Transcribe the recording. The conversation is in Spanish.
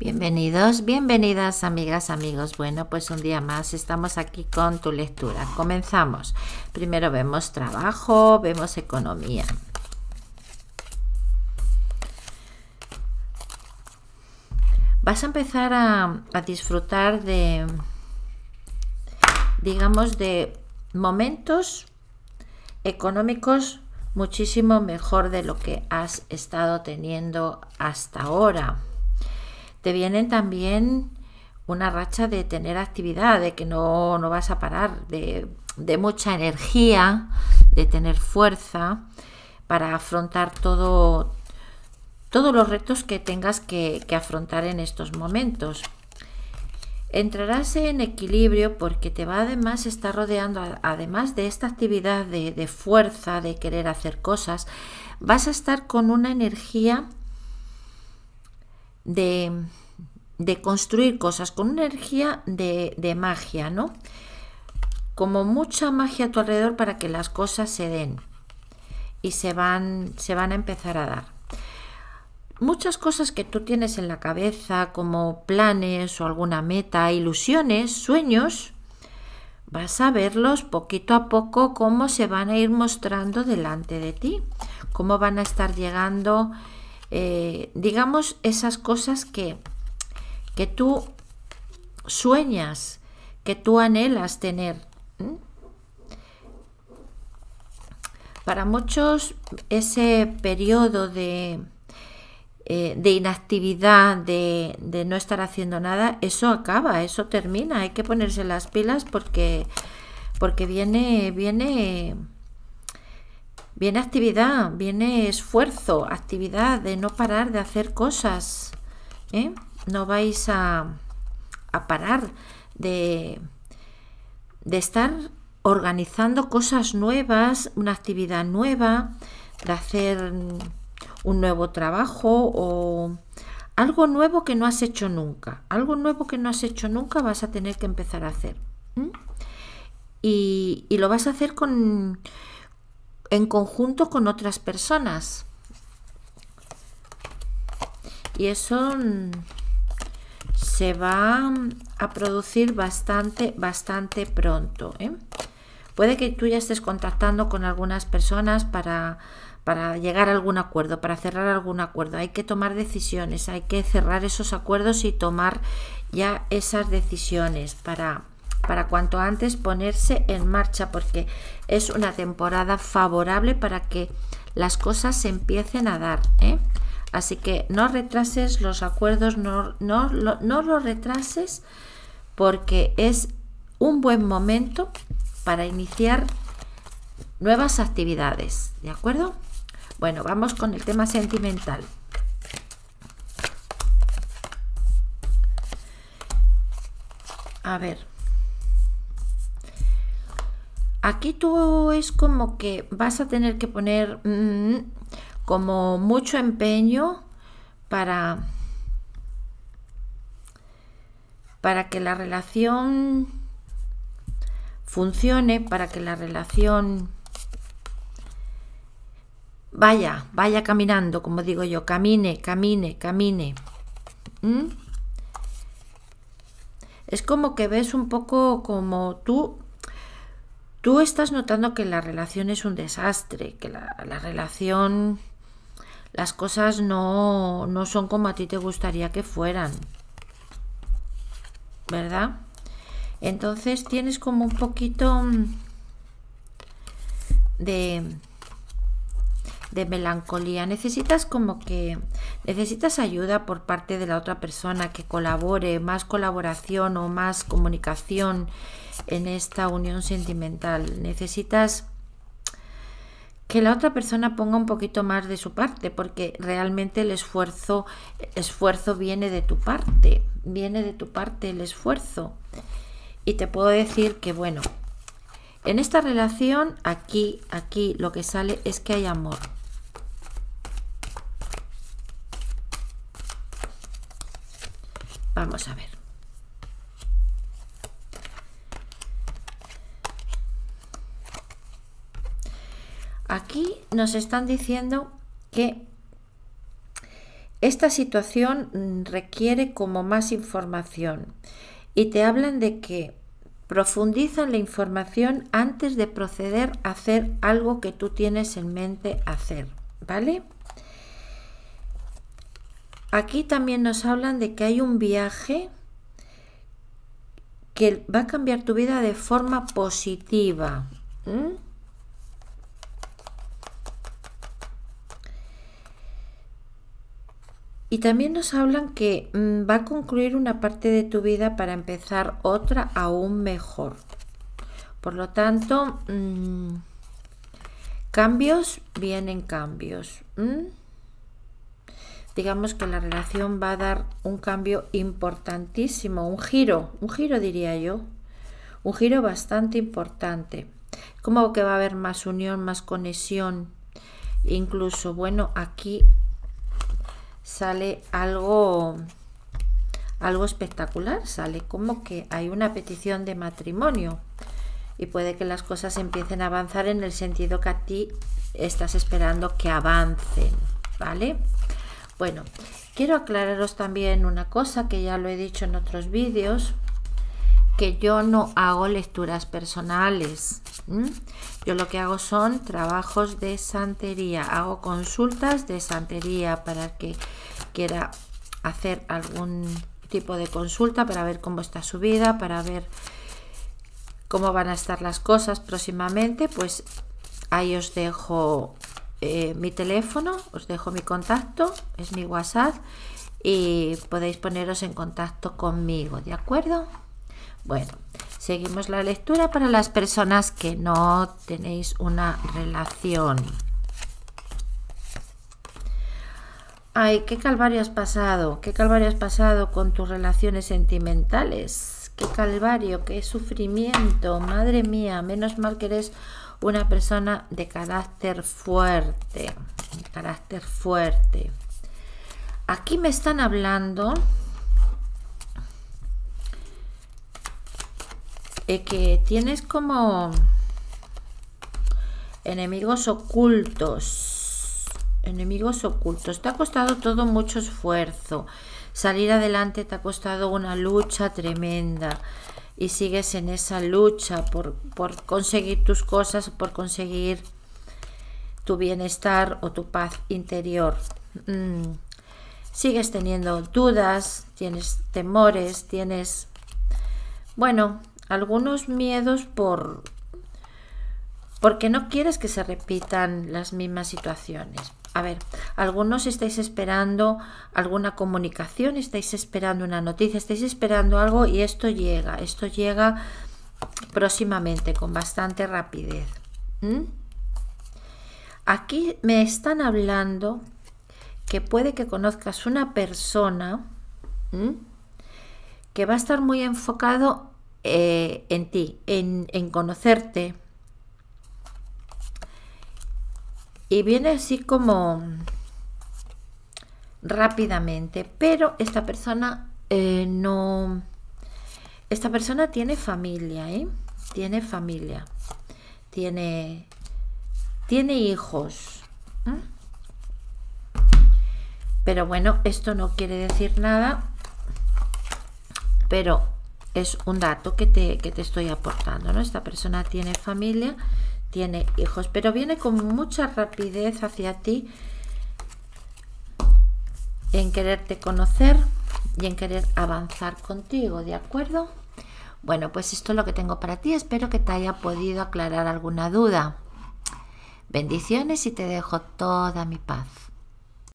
Bienvenidos, bienvenidas amigas, amigos. Bueno, pues un día más estamos aquí con tu lectura. Comenzamos. Primero vemos trabajo, vemos economía. Vas a empezar a, disfrutar de, digamos, de momentos económicos muchísimo mejor de lo que has estado teniendo hasta ahora te vienen también una racha de tener actividad, de que no, no vas a parar, de, de, mucha energía, de tener fuerza para afrontar todo, todos los retos que tengas que, que afrontar en estos momentos. Entrarás en equilibrio porque te va además estar rodeando, además de esta actividad de, de fuerza, de querer hacer cosas, vas a estar con una energía de, construir cosas con energía de, magia, ¿no? Como mucha magia a tu alrededor para que las cosas se den y se van, se van a empezar a dar. Muchas cosas que tú tienes en la cabeza, como planes o alguna meta, ilusiones, sueños, vas a verlos poquito a poco cómo se van a ir mostrando delante de ti, cómo van a estar llegando eh, digamos, esas cosas que, que tú sueñas, que tú anhelas tener. Para muchos ese periodo de, eh, de inactividad, de, de, no estar haciendo nada, eso acaba, eso termina. Hay que ponerse las pilas porque, porque viene, viene Viene actividad, viene esfuerzo, actividad de no parar de hacer cosas. ¿eh? No vais a, parar de, de estar organizando cosas nuevas, una actividad nueva, de hacer un nuevo trabajo o algo nuevo que no has hecho nunca. Algo nuevo que no has hecho nunca vas a tener que empezar a hacer. y, lo vas a hacer con, en conjunto con otras personas. Y eso mm, se va mm, a producir bastante, bastante pronto. ¿eh? Puede que tú ya estés contactando con algunas personas para, para llegar a algún acuerdo, para cerrar algún acuerdo. Hay que tomar decisiones, hay que cerrar esos acuerdos y tomar ya esas decisiones para para cuanto antes ponerse en marcha porque es una temporada favorable para que las cosas se empiecen a dar. ¿eh? Así que no retrases los acuerdos, no, no, no los retrases porque es un buen momento para iniciar nuevas actividades, ¿de acuerdo? Bueno, vamos con el tema sentimental. A ver, Aquí tú es como que vas a tener que poner mm, como mucho empeño para, para que la relación funcione, para que la relación vaya, vaya caminando, como digo yo, camine, camine, camine. Es como que ves un poco como tú tú estás notando que la relación es un desastre, que la, relación, las cosas no, no son como a ti te gustaría que fueran, ¿verdad? Entonces tienes como un poquito mm, de, de melancolía. Necesitas como que necesitas ayuda por parte de la otra persona que colabore, más colaboración o más comunicación en esta unión sentimental. Necesitas que la otra persona ponga un poquito más de su parte, porque realmente el esfuerzo, esfuerzo viene de tu parte, viene de tu parte el esfuerzo. Y te puedo decir que, bueno, en esta relación, aquí, aquí lo que sale es que hay amor, Vamos a ver. Aquí nos están diciendo que esta situación mm, requiere como más información y te hablan de que profundizan la información antes de proceder a hacer algo que tú tienes en mente hacer, ¿vale? Aquí también nos hablan de que hay un viaje que va a cambiar tu vida de forma positiva. Y también nos hablan que mm, va a concluir una parte de tu vida para empezar otra aún mejor. Por lo tanto, mm, cambios vienen cambios digamos que la relación va a dar un cambio importantísimo, un giro, un giro diría yo, un giro bastante importante. Como que va a haber más unión, más conexión, incluso, bueno, aquí sale algo algo espectacular, sale como que hay una petición de matrimonio y puede que las cosas empiecen a avanzar en el sentido que a ti estás esperando que avancen, ¿vale? Bueno, quiero aclararos también una cosa que ya lo he dicho en otros vídeos, que yo no hago lecturas personales. Yo lo que hago son trabajos de santería, hago consultas de santería para que quiera hacer algún tipo de consulta para ver cómo está su vida, para ver cómo van a estar las cosas próximamente, pues ahí os dejo eh, mi teléfono, os dejo mi contacto, es mi WhatsApp y podéis poneros en contacto conmigo, ¿de acuerdo? Bueno, seguimos la lectura para las personas que no tenéis una relación. Ay, qué calvario has pasado, qué calvario has pasado con tus relaciones sentimentales. Qué calvario, qué sufrimiento, madre mía, menos mal que eres una persona de carácter fuerte, carácter fuerte. Aquí me están hablando que tienes como enemigos ocultos, enemigos ocultos. Te ha costado todo mucho esfuerzo. Salir adelante te ha costado una lucha tremenda y sigues en esa lucha por, conseguir tus cosas, por conseguir tu bienestar o tu paz interior. Mm. Sigues teniendo dudas, tienes temores, tienes, bueno, algunos miedos por porque no quieres que se repitan las mismas situaciones a ver, algunos estáis esperando alguna comunicación, estáis esperando una noticia, estáis esperando algo y esto llega, esto llega próximamente con bastante rapidez. Aquí me están hablando que puede que conozcas una persona que va a estar muy enfocado eh, en ti, en, en conocerte, y viene así como rápidamente, pero esta persona eh, no... Esta persona tiene familia, ¿eh? Tiene familia, tiene, tiene hijos. Pero bueno, esto no quiere decir nada, pero es un dato que te, que te estoy aportando, ¿no? Esta persona tiene familia, tiene hijos, pero viene con mucha rapidez hacia ti en quererte conocer y en querer avanzar contigo, ¿de acuerdo? Bueno, pues esto es lo que tengo para ti, espero que te haya podido aclarar alguna duda. Bendiciones y te dejo toda mi paz.